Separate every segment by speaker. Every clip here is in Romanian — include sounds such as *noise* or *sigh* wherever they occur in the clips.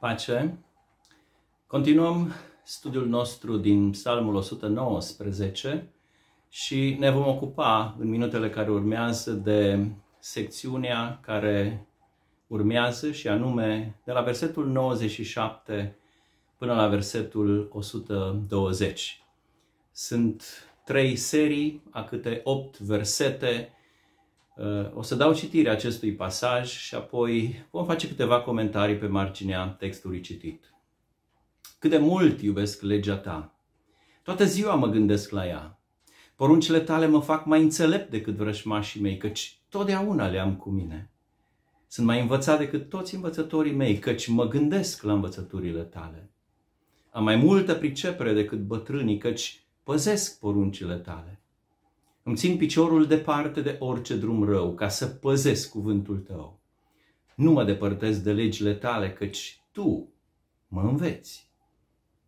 Speaker 1: Pace! Continuăm studiul nostru din Psalmul 119 și ne vom ocupa în minutele care urmează de secțiunea care urmează și anume de la versetul 97 până la versetul 120. Sunt trei serii, a câte opt versete Uh, o să dau citire acestui pasaj și apoi vom face câteva comentarii pe marginea textului citit. Cât de mult iubesc legea ta! Toată ziua mă gândesc la ea. Poruncile tale mă fac mai înțelept decât vrășmașii mei, căci totdeauna le am cu mine. Sunt mai învățat decât toți învățătorii mei, căci mă gândesc la învățăturile tale. Am mai multă pricepere decât bătrânii, căci păzesc poruncile tale. Îmi țin piciorul departe de orice drum rău, ca să păzesc cuvântul tău. Nu mă depărtez de legile tale, căci tu mă înveți.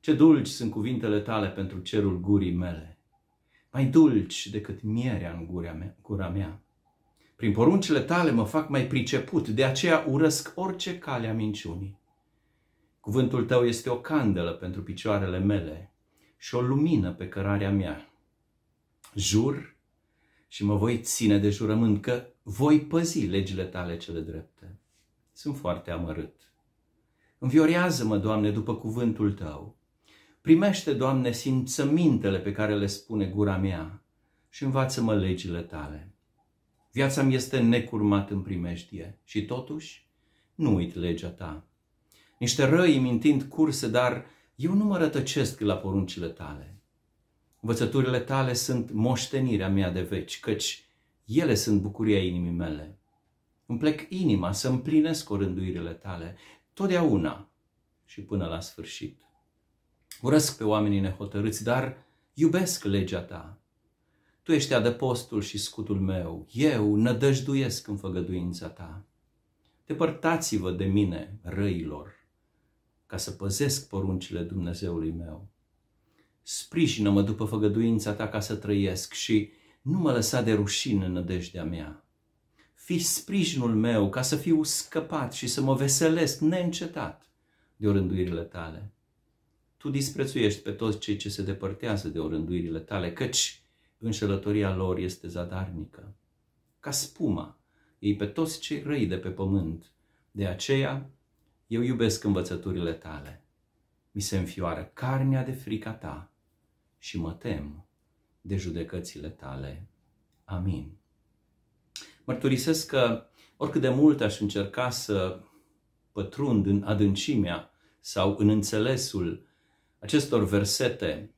Speaker 1: Ce dulci sunt cuvintele tale pentru cerul gurii mele, mai dulci decât mierea în gura mea. Gura mea. Prin poruncile tale mă fac mai priceput, de aceea urăsc orice cale a minciunii. Cuvântul tău este o candelă pentru picioarele mele și o lumină pe cărarea mea. Jur și mă voi ține de jurământ că voi păzi legile tale cele drepte. Sunt foarte amărât. Înviorează-mă, Doamne, după cuvântul tău. Primește, Doamne, simțămintele pe care le spune gura mea și învață-mă legile tale. Viața mi este necurmat în primejdie și totuși nu uit legea ta. Niște răi mintind curse, dar eu nu mă rătăcesc la poruncile tale. Învățăturile tale sunt moștenirea mea de veci, căci ele sunt bucuria inimii mele. Îmi plec inima să împlinesc orânduirile tale, totdeauna și până la sfârșit. Urăsc pe oamenii nehotărâți, dar iubesc legea ta. Tu ești adăpostul și scutul meu, eu nădăjduiesc în făgăduința ta. Depărtați-vă de mine, răilor, ca să păzesc poruncile Dumnezeului meu sprijină-mă după făgăduința ta ca să trăiesc și nu mă lăsa de rușine în nădejdea mea. Fi sprijinul meu ca să fiu scăpat și să mă veselesc neîncetat de orânduirile tale. Tu disprețuiești pe toți cei ce se depărtează de orânduirile tale, căci înșelătoria lor este zadarnică. Ca spuma, ei pe toți cei răi de pe pământ. De aceea, eu iubesc învățăturile tale. Mi se înfioară carnea de frica ta și mă tem de judecățile tale. Amin. Mărturisesc că oricât de mult aș încerca să pătrund în adâncimea sau în înțelesul acestor versete,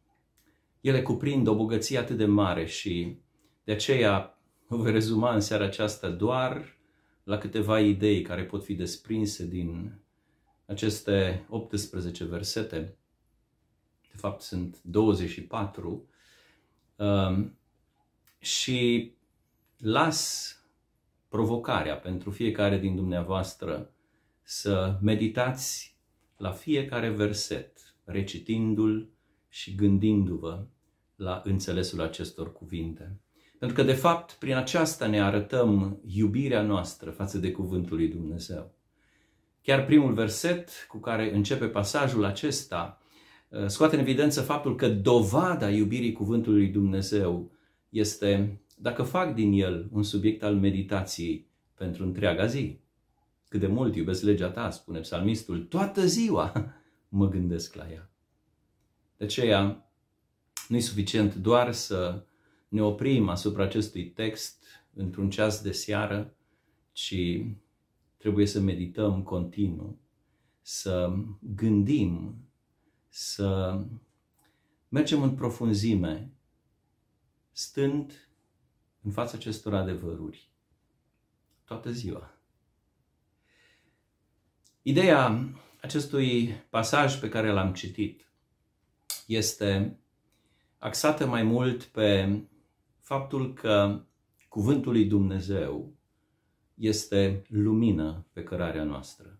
Speaker 1: ele cuprind o bogăție atât de mare și de aceea o voi rezuma în seara aceasta doar la câteva idei care pot fi desprinse din aceste 18 versete de fapt sunt 24, um, ehm, și las provocarea pentru fiecare din dumneavoastră să meditați la fiecare verset, recitindu-l și gândindu-vă la înțelesul acestor cuvinte. Pentru că, de fapt, prin aceasta ne arătăm iubirea noastră față de Cuvântul lui Dumnezeu. Chiar primul verset cu care începe pasajul acesta Eh, scoate în evidență faptul că dovada iubirii cuvântului Dumnezeu este dacă fac din el un subiect al meditației pentru întreaga zi. Cât de mult iubesc legea ta, spune psalmistul, toată ziua *laughs* mă gândesc la ea. De aceea nu e suficient doar să ne oprim asupra acestui text într-un ceas de seară, ci trebuie să medităm continuu, să gândim să mergem în profunzime, stând în fața acestor adevăruri toată ziua. Ideea acestui pasaj pe care l-am citit este axată mai mult pe faptul că Cuvântul lui Dumnezeu este lumină pe cărarea noastră.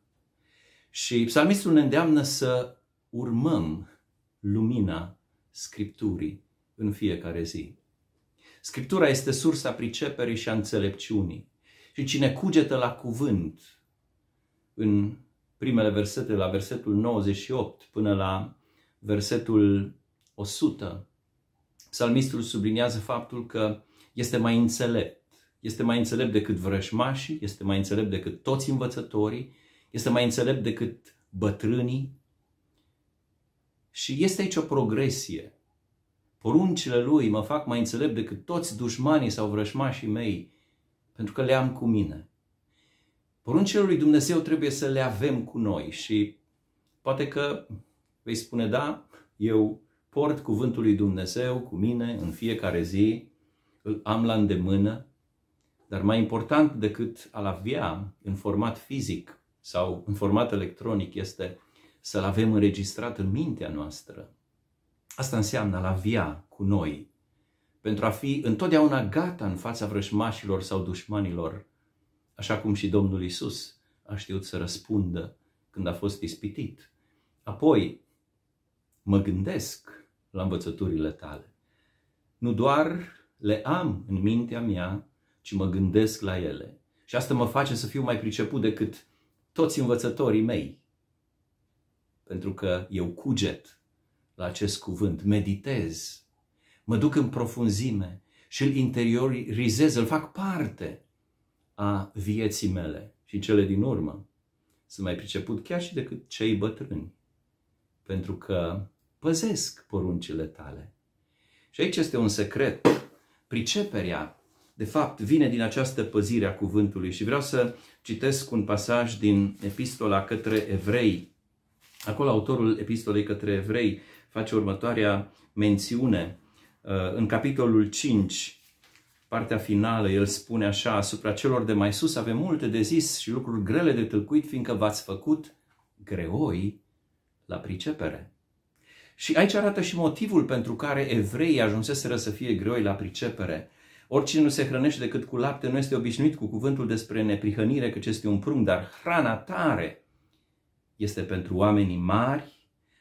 Speaker 1: Și psalmistul ne îndeamnă să urmăm lumina Scripturii în fiecare zi. Scriptura este sursa priceperii și a înțelepciunii. Și cine cugetă la cuvânt în primele versete, la versetul 98 până la versetul 100, psalmistul subliniază faptul că este mai înțelept. Este mai înțelept decât vrășmașii, este mai înțelept decât toți învățătorii, este mai înțelept decât bătrânii, și este aici o progresie. Poruncile lui mă fac mai înțelept decât toți dușmanii sau vrășmașii mei, pentru că le am cu mine. Poruncile lui Dumnezeu trebuie să le avem cu noi și poate că vei spune, da, eu port cuvântul lui Dumnezeu cu mine în fiecare zi, îl am la îndemână, dar mai important decât a-l avea în format fizic sau în format electronic este să-l avem înregistrat în mintea noastră. Asta înseamnă la via cu noi, pentru a fi întotdeauna gata în fața vrășmașilor sau dușmanilor, așa cum și Domnul Isus a știut să răspundă când a fost ispitit. Apoi, mă gândesc la învățăturile tale. Nu doar le am în mintea mea, ci mă gândesc la ele. Și asta mă face să fiu mai priceput decât toți învățătorii mei pentru că eu cuget la acest cuvânt, meditez, mă duc în profunzime și îl interiorizez, îl fac parte a vieții mele. Și cele din urmă sunt mai priceput chiar și decât cei bătrâni, pentru că păzesc poruncile tale. Și aici este un secret. Priceperea, de fapt, vine din această păzire a cuvântului. Și vreau să citesc un pasaj din epistola către evrei, Acolo autorul epistolei către evrei face următoarea mențiune. Uh, în capitolul 5, partea finală, el spune așa, asupra celor de mai sus avem multe de zis și lucruri grele de tâlcuit, fiindcă v-ați făcut greoi la pricepere. Și aici arată și motivul pentru care evreii ajunseseră să fie greoi la pricepere. Oricine nu se hrănește decât cu lapte nu este obișnuit cu cuvântul despre neprihănire, căci este un prung, dar hrana tare – este pentru oamenii mari,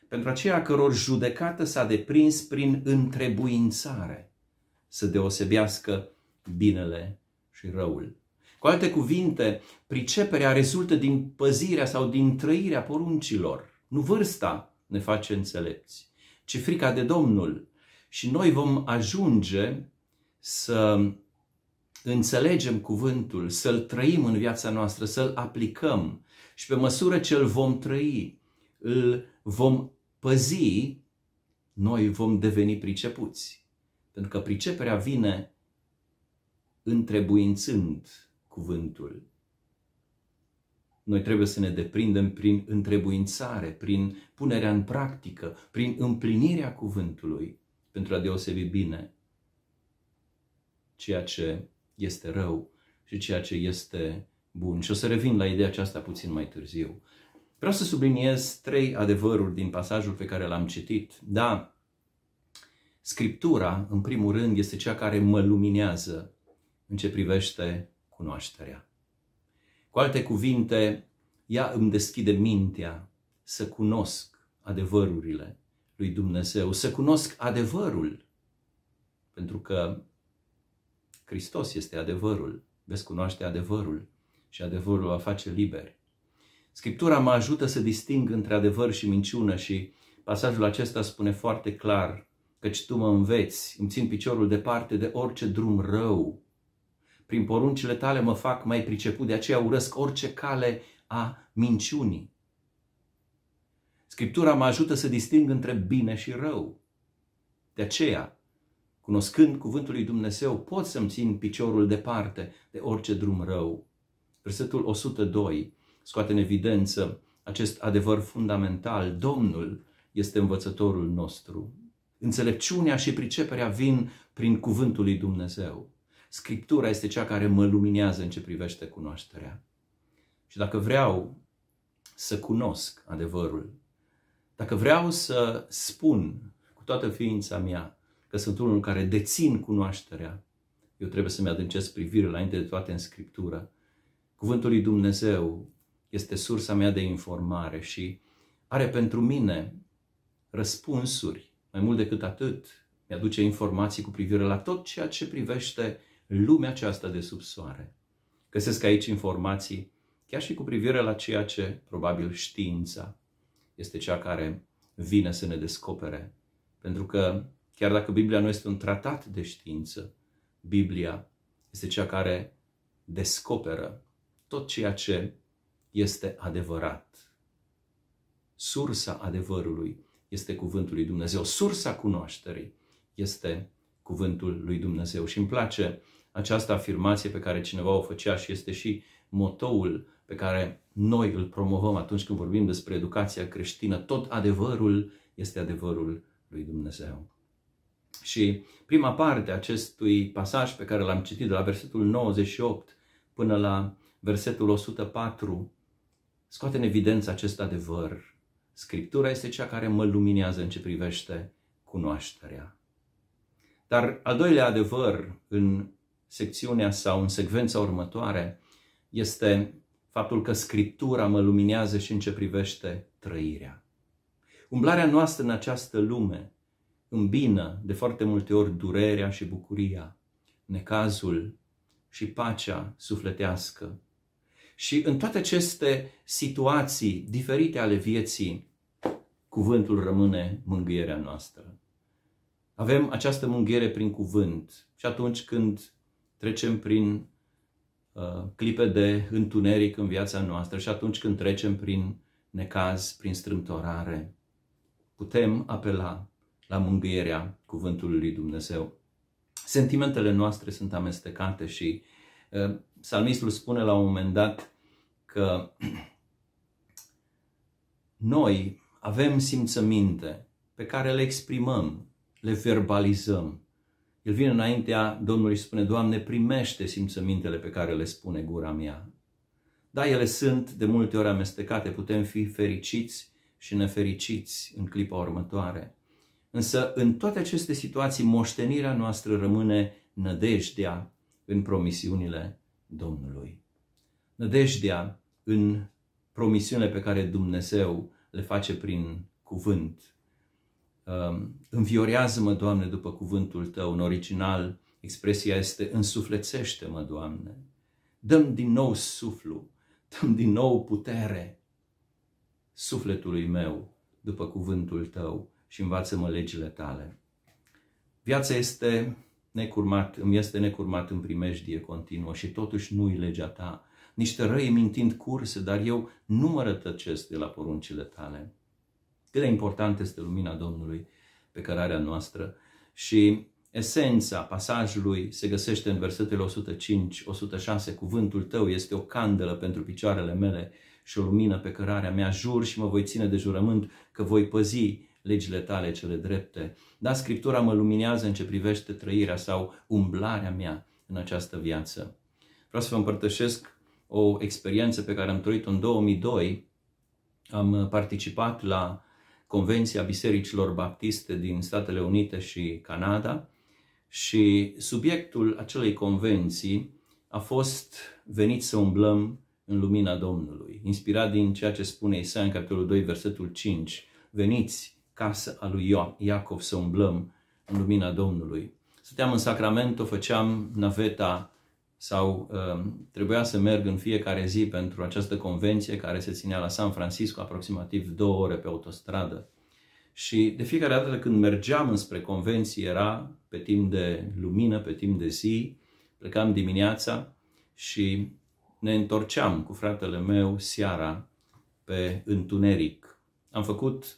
Speaker 1: pentru aceia căror judecată s-a deprins prin întrebuințare să deosebească binele și răul. Cu alte cuvinte, priceperea rezultă din păzirea sau din trăirea poruncilor. Nu vârsta ne face înțelepți, ci frica de Domnul. Și noi vom ajunge să înțelegem cuvântul, să-l trăim în viața noastră, să-l aplicăm, și pe măsură ce îl vom trăi, îl vom păzi, noi vom deveni pricepuți. Pentru că priceperea vine întrebuințând cuvântul. Noi trebuie să ne deprindem prin întrebuințare, prin punerea în practică, prin împlinirea cuvântului, pentru a deosebi bine ceea ce este rău și ceea ce este bun. Și o să revin la ideea aceasta puțin mai târziu. Vreau să subliniez trei adevăruri din pasajul pe care l-am citit. Da, Scriptura, în primul rând, este cea care mă luminează în ce privește cunoașterea. Cu alte cuvinte, ea îmi deschide mintea să cunosc adevărurile lui Dumnezeu, să cunosc adevărul, pentru că Hristos este adevărul, veți cunoaște adevărul și adevărul va face liberi. Scriptura mă ajută să disting între adevăr și minciună și pasajul acesta spune foarte clar căci tu mă înveți, îmi țin piciorul departe de orice drum rău. Prin poruncile tale mă fac mai priceput, de aceea urăsc orice cale a minciunii. Scriptura mă ajută să disting între bine și rău. De aceea, cunoscând cuvântul lui Dumnezeu, pot să-mi țin piciorul departe de orice drum rău. Versetul 102 scoate în evidență acest adevăr fundamental. Domnul este învățătorul nostru. Înțelepciunea și priceperea vin prin cuvântul lui Dumnezeu. Scriptura este cea care mă luminează în ce privește cunoașterea. Și dacă vreau să cunosc adevărul, dacă vreau să spun cu toată ființa mea că sunt unul care dețin cunoașterea, eu trebuie să-mi adâncesc privire înainte de toate în Scriptură Cuvântul lui Dumnezeu este sursa mea de informare și are pentru mine răspunsuri. Mai mult decât atât, mi-aduce informații cu privire la tot ceea ce privește lumea aceasta de sub soare. Găsesc aici informații chiar și cu privire la ceea ce, probabil, știința este cea care vine să ne descopere. Pentru că, chiar dacă Biblia nu este un tratat de știință, Biblia este cea care descoperă tot ceea ce este adevărat. Sursa adevărului este cuvântul lui Dumnezeu. Sursa cunoașterii este cuvântul lui Dumnezeu. Și îmi place această afirmație pe care cineva o făcea și este și motoul pe care noi îl promovăm atunci când vorbim despre educația creștină. Tot adevărul este adevărul lui Dumnezeu. Și prima parte a acestui pasaj pe care l-am citit de la versetul 98 până la versetul 104 scoate în evidență acest adevăr. Scriptura este cea care mă luminează în ce privește cunoașterea. Dar al doilea adevăr în secțiunea sau în secvența următoare este faptul că Scriptura mă luminează și în ce privește trăirea. Umblarea noastră în această lume îmbină de foarte multe ori durerea și bucuria, necazul și pacea sufletească și în toate aceste situații diferite ale vieții, cuvântul rămâne mângâierea noastră. Avem această mângâiere prin cuvânt și atunci când trecem prin uh, clipe de întuneric în viața noastră și atunci când trecem prin necaz, prin strâmtorare, putem apela la mângâierea cuvântului lui Dumnezeu. Sentimentele noastre sunt amestecate și uh, psalmistul spune la un moment dat că *clears throat* noi avem simțăminte pe care le exprimăm, le verbalizăm. El vine înaintea Domnului și spune, Doamne, primește simțămintele pe care le spune gura mea. Da, ele sunt de multe ori amestecate, putem fi fericiți și nefericiți în clipa următoare. Însă, în toate aceste situații, moștenirea noastră rămâne nădejdea în promisiunile Domnului. Nădejdea în promisiunile pe care Dumnezeu le face prin cuvânt. Um, înviorează-mă, Doamne, după cuvântul Tău. În original, expresia este însuflețește-mă, Doamne. Dăm din nou suflu, dăm din nou putere sufletului meu după cuvântul Tău și învață-mă legile Tale. Viața este necurmat, îmi este necurmat în primejdie continuă și totuși nu-i legea Ta, niște răi mintind curse, dar eu nu mă rătăcesc de la poruncile tale. Cât de important este lumina Domnului pe cărarea noastră și esența pasajului se găsește în versetele 105-106. Cuvântul tău este o candelă pentru picioarele mele și o lumină pe cărarea mea. Jur și mă voi ține de jurământ că voi păzi legile tale cele drepte. Da, Scriptura mă luminează în ce privește trăirea sau umblarea mea în această viață. Vreau să vă împărtășesc o experiență pe care am trăit-o în 2002. Am uh, participat la Convenția Bisericilor Baptiste din Statele Unite și Canada și subiectul acelei convenții a fost venit să umblăm în lumina Domnului, inspirat din ceea ce spune Isaia în capitolul 2, versetul 5, veniți casă a lui Iacov să umblăm în lumina Domnului. Stăteam în Sacramento, făceam naveta sau um, trebuia să merg în fiecare zi pentru această convenție care se ținea la San Francisco, aproximativ două ore pe autostradă. Și de fiecare dată când mergeam înspre convenție era pe timp de lumină, pe timp de zi, plecam dimineața și ne întorceam cu fratele meu seara pe întuneric. Am făcut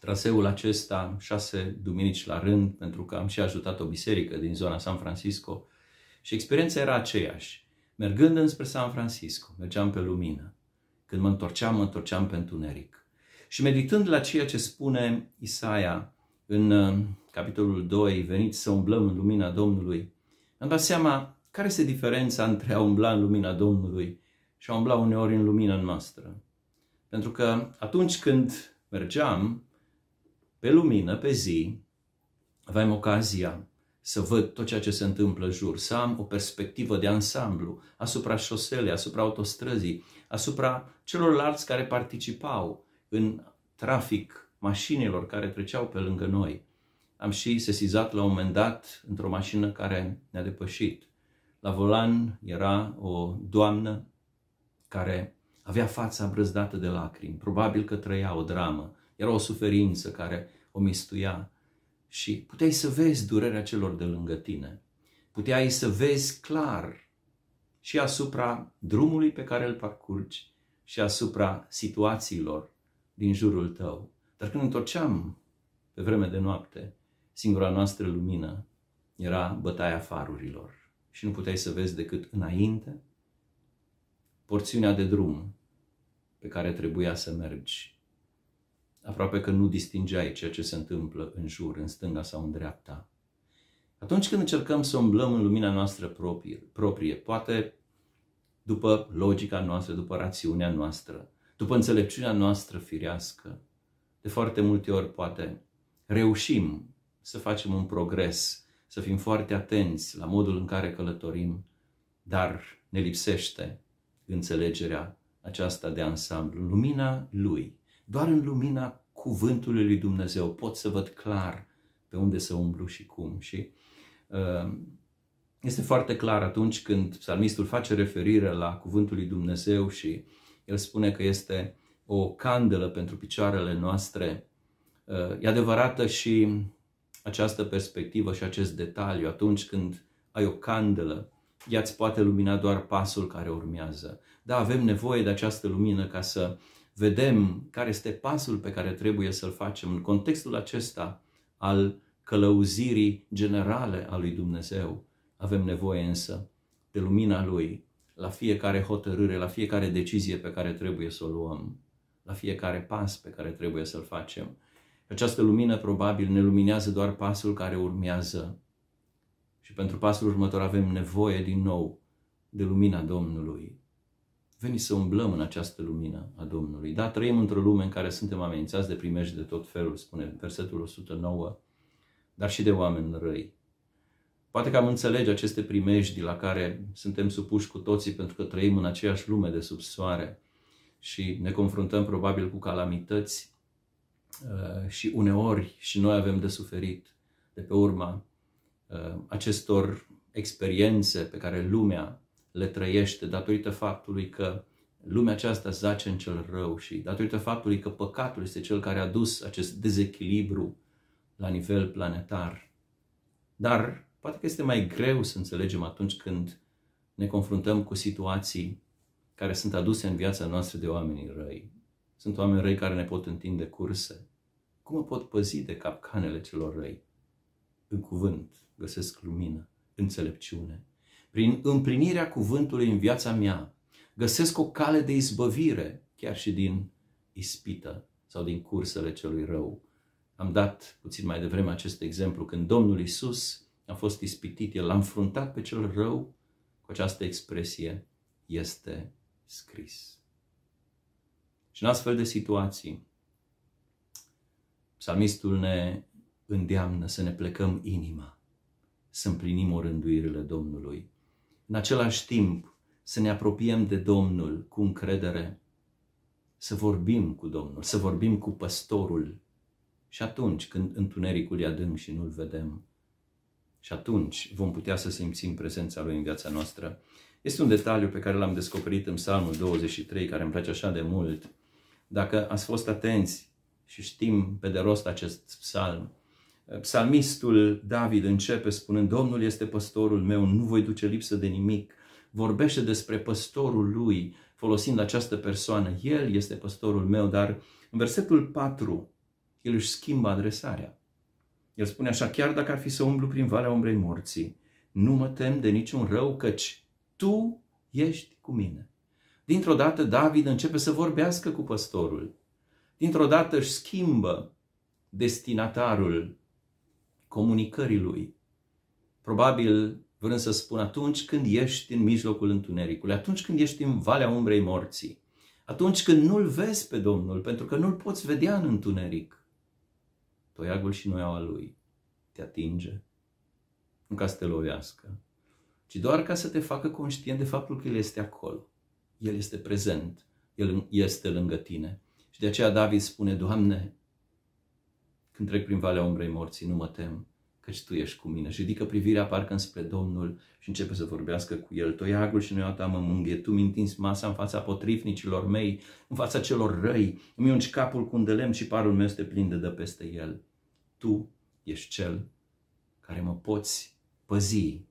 Speaker 1: traseul acesta șase duminici la rând pentru că am și ajutat o biserică din zona San Francisco și experiența era aceeași. Mergând înspre San Francisco, mergeam pe lumină. Când mă întorceam, mă întorceam pe întuneric. Și meditând la ceea ce spune Isaia în uh, capitolul 2, veniți să umblăm în lumina Domnului, am dat seama care este diferența între a umbla în lumina Domnului și a umbla uneori în lumina noastră. Pentru că atunci când mergeam pe lumină, pe zi, aveam ocazia să văd tot ceea ce se întâmplă în jur, să am o perspectivă de ansamblu asupra șoselei, asupra autostrăzii, asupra celorlalți care participau în trafic mașinilor care treceau pe lângă noi. Am și sesizat la un moment dat într-o mașină care ne-a depășit. La volan era o doamnă care avea fața brăzdată de lacrimi. Probabil că trăia o dramă, era o suferință care o mistuia. Și puteai să vezi durerea celor de lângă tine. Puteai să vezi clar și asupra drumului pe care îl parcurgi și asupra situațiilor din jurul tău. Dar când întorceam pe vreme de noapte, singura noastră lumină era bătaia farurilor și nu puteai să vezi decât înainte porțiunea de drum pe care trebuia să mergi aproape că nu distingeai ceea ce se întâmplă în jur, în stânga sau în dreapta. Atunci când încercăm să umblăm în lumina noastră proprie, proprie poate după logica noastră, după rațiunea noastră, după înțelepciunea noastră firească, de foarte multe ori poate reușim să facem un progres, să fim foarte atenți la modul în care călătorim, dar ne lipsește înțelegerea aceasta de ansamblu, lumina lui doar în lumina cuvântului lui Dumnezeu pot să văd clar pe unde să umblu și cum. Și uh, este foarte clar atunci când psalmistul face referire la cuvântul lui Dumnezeu și el spune că este o candelă pentru picioarele noastre. Uh, e adevărată și această perspectivă și acest detaliu. Atunci când ai o candelă, ea îți poate lumina doar pasul care urmează. Da, avem nevoie de această lumină ca să vedem care este pasul pe care trebuie să-l facem în contextul acesta al călăuzirii generale a lui Dumnezeu. Avem nevoie însă de lumina Lui la fiecare hotărâre, la fiecare decizie pe care trebuie să o luăm, la fiecare pas pe care trebuie să-l facem. Această lumină probabil ne luminează doar pasul care urmează și pentru pasul următor avem nevoie din nou de lumina Domnului veni să umblăm în această lumină a Domnului. Da, trăim într-o lume în care suntem amenințați de primești de tot felul, spune versetul 109, dar și de oameni răi. Poate că am înțelege aceste primejdi la care suntem supuși cu toții pentru că trăim în aceeași lume de sub soare și ne confruntăm probabil cu calamități uh, și uneori și noi avem de suferit de pe urma uh, acestor experiențe pe care lumea le trăiește datorită faptului că lumea aceasta zace în cel rău și datorită faptului că păcatul este cel care a dus acest dezechilibru la nivel planetar. Dar poate că este mai greu să înțelegem atunci când ne confruntăm cu situații care sunt aduse în viața noastră de oamenii răi. Sunt oameni răi care ne pot întinde curse. Cum mă pot păzi de capcanele celor răi? În cuvânt găsesc lumină, înțelepciune, prin împlinirea cuvântului în viața mea, găsesc o cale de izbăvire, chiar și din ispită sau din cursele celui rău. Am dat puțin mai devreme acest exemplu. Când Domnul Isus a fost ispitit, el a înfruntat pe cel rău cu această expresie, este scris. Și în astfel de situații, psalmistul ne îndeamnă să ne plecăm inima, să împlinim orânduirile Domnului în același timp să ne apropiem de Domnul cu încredere, să vorbim cu Domnul, să vorbim cu păstorul. Și atunci când întunericul e adânc și nu-l vedem, și atunci vom putea să simțim prezența Lui în viața noastră. Este un detaliu pe care l-am descoperit în Psalmul 23, care îmi place așa de mult. Dacă ați fost atenți și știm pe de rost acest psalm, Psalmistul David începe spunând, Domnul este păstorul meu, nu voi duce lipsă de nimic. Vorbește despre păstorul lui, folosind această persoană. El este păstorul meu, dar în versetul 4, el își schimbă adresarea. El spune așa, chiar dacă ar fi să umblu prin valea umbrei morții, nu mă tem de niciun rău, căci tu ești cu mine. Dintr-o dată David începe să vorbească cu păstorul. Dintr-o dată își schimbă destinatarul comunicării lui. Probabil vrând să spun atunci când ești în mijlocul întunericului, atunci când ești în valea umbrei morții, atunci când nu-L vezi pe Domnul, pentru că nu-L poți vedea în întuneric. Toiagul și noiaua lui te atinge, nu ca să te lovească, ci doar ca să te facă conștient de faptul că El este acolo. El este prezent, El este lângă tine. Și de aceea David spune, Doamne, când trec prin valea umbrei morții, nu mă tem, căci Tu ești cu mine. Și ridică privirea parcă înspre Domnul și începe să vorbească cu el. Toiagul și noi ta mă mânghe, Tu mi întins masa în fața potrivnicilor mei, în fața celor răi, îmi ungi capul cu un de lemn și parul meu este plin de dă peste el. Tu ești cel care mă poți păzi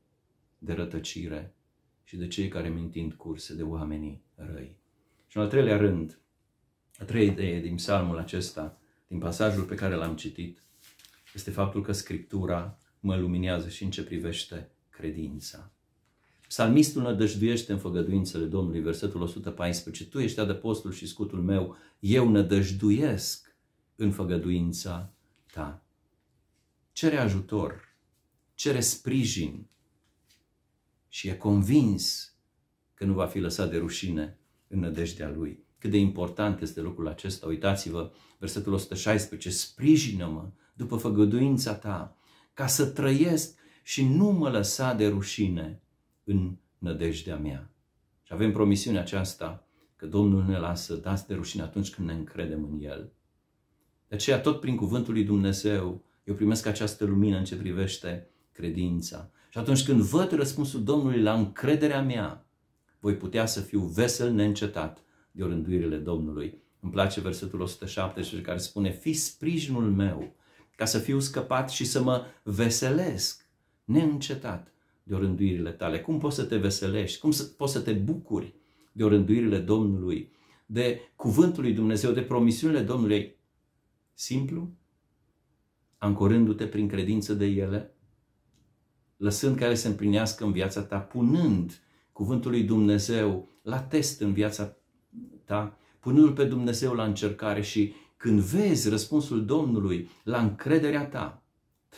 Speaker 1: de rătăcire și de cei care mi curse de oamenii răi. Și în al treilea rând, a treia idee din psalmul acesta din pasajul pe care l-am citit este faptul că Scriptura mă luminează și în ce privește credința. Psalmistul nădăjduiește în făgăduințele Domnului, versetul 114. Tu ești adăpostul și scutul meu, eu nădăjduiesc în făgăduința ta. Cere ajutor, cere sprijin și e convins că nu va fi lăsat de rușine în nădejdea lui. Cât de important este lucrul acesta, uitați-vă, versetul 116, sprijină-mă după făgăduința ta, ca să trăiesc și nu mă lăsa de rușine în nădejdea mea. Și avem promisiunea aceasta că Domnul ne lasă dați de rușine atunci când ne încredem în El. De aceea, tot prin cuvântul lui Dumnezeu, eu primesc această lumină în ce privește credința. Și atunci când văd răspunsul Domnului la încrederea mea, voi putea să fiu vesel neîncetat de orânduirile Domnului. Îmi place versetul 170 care spune, fi sprijinul meu ca să fiu scăpat și să mă veselesc neîncetat de orânduirile tale. Cum poți să te veselești? Cum să, poți să te bucuri de orânduirile Domnului, de cuvântul lui Dumnezeu, de promisiunile Domnului? Simplu? Ancorându-te prin credință de ele? Lăsând care se împlinească în viața ta, punând cuvântul lui Dumnezeu la test în viața da? Punându-L pe Dumnezeu la încercare și când vezi răspunsul Domnului la încrederea ta,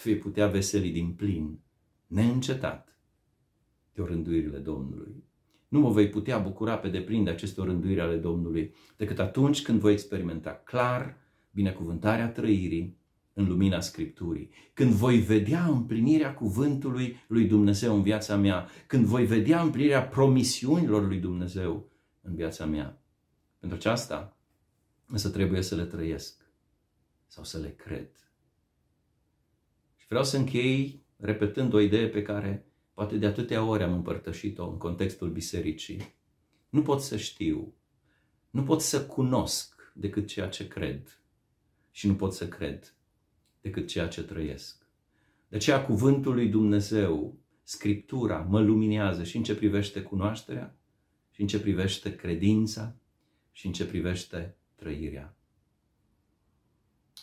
Speaker 1: vei putea veseli din plin, neîncetat, de rânduirile Domnului. Nu mă vei putea bucura pe deplin de aceste rânduiri ale Domnului decât atunci când voi experimenta clar binecuvântarea trăirii în lumina Scripturii, când voi vedea împlinirea cuvântului lui Dumnezeu în viața mea, când voi vedea împlinirea promisiunilor lui Dumnezeu în viața mea. Pentru aceasta, însă trebuie să le trăiesc sau să le cred. Și vreau să închei repetând o idee pe care poate de atâtea ori am împărtășit-o în contextul bisericii. Nu pot să știu, nu pot să cunosc decât ceea ce cred și nu pot să cred decât ceea ce trăiesc. De aceea cuvântul lui Dumnezeu, Scriptura, mă luminează și în ce privește cunoașterea și în ce privește credința și în ce privește trăirea.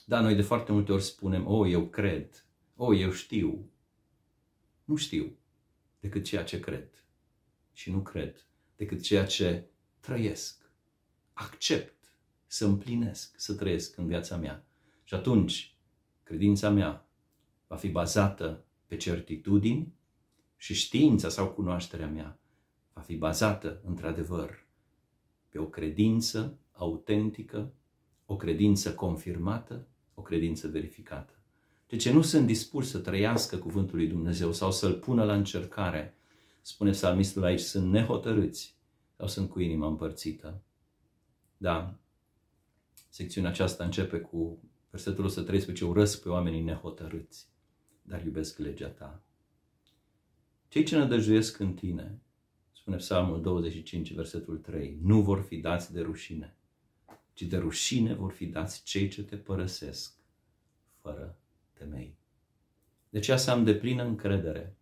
Speaker 1: Da, noi de foarte multe ori spunem, o, oh, eu cred, o, oh, eu știu. Nu știu decât ceea ce cred și nu cred decât ceea ce trăiesc, accept, să împlinesc, să trăiesc în viața mea. Și atunci, credința mea va fi bazată pe certitudini și știința sau cunoașterea mea va fi bazată, într-adevăr, pe o credință autentică, o credință confirmată, o credință verificată. De deci ce nu sunt dispuși să trăiască cuvântul lui Dumnezeu sau să-l pună la încercare, spune psalmistul aici, sunt nehotărâți sau sunt cu inima împărțită. Da, secțiunea aceasta începe cu versetul 113, urăsc pe oamenii nehotărâți, dar iubesc legea ta. Cei ce nădăjduiesc în tine spune Psalmul 25, versetul 3, nu vor fi dați de rușine, ci de rușine vor fi dați cei ce te părăsesc, fără temei. Deci asta am am deplină încredere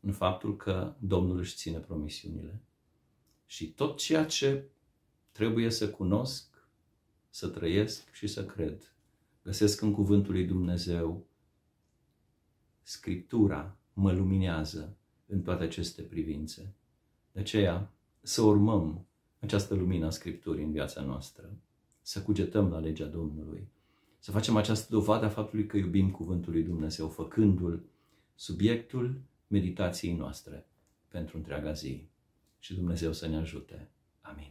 Speaker 1: în faptul că Domnul își ține promisiunile și tot ceea ce trebuie să cunosc, să trăiesc și să cred, găsesc în cuvântul lui Dumnezeu. Scriptura mă luminează în toate aceste privințe. De aceea să urmăm această lumină a Scripturii în viața noastră, să cugetăm la legea Domnului, să facem această dovadă a faptului că iubim Cuvântul lui Dumnezeu, făcându-l subiectul meditației noastre pentru întreaga zi. Și Dumnezeu să ne ajute. Amin.